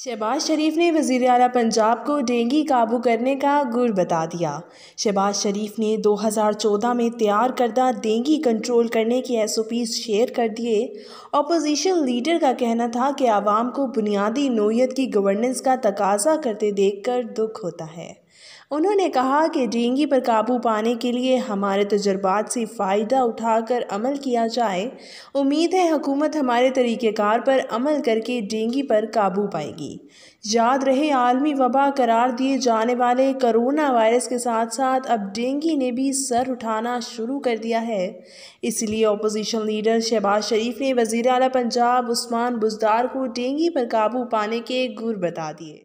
शहबाज शरीफ ने वज़ी अला पंजाब को डेंगी काबू करने का गुर बता दिया शहबाज शरीफ ने 2014 में तैयार करदा डेंगी कंट्रोल करने के एस ओ पी शेयर कर दिए अपोजिशन लीडर का कहना था कि आवाम को बुनियादी नोयत की गवर्नेंस का तकाजा करते देखकर दुख होता है उन्होंने कहा कि डेंगी पर काबू पाने के लिए हमारे तजर्बात से फ़ायदा उठाकर अमल किया जाए उम्मीद है हकूमत हमारे तरीक़ेकार पर अमल करके डेंगी पर काबू पाएगी याद रहे आलमी वबा करार दिए जाने वाले करोना वायरस के साथ साथ अब डेंगी ने भी सर उठाना शुरू कर दिया है इसलिए अपोजिशन लीडर शहबाज शरीफ ने वज़ी अला पंजाब उस्मान बुजदार को डेंगी पर काबू पाने के गुर बता दिए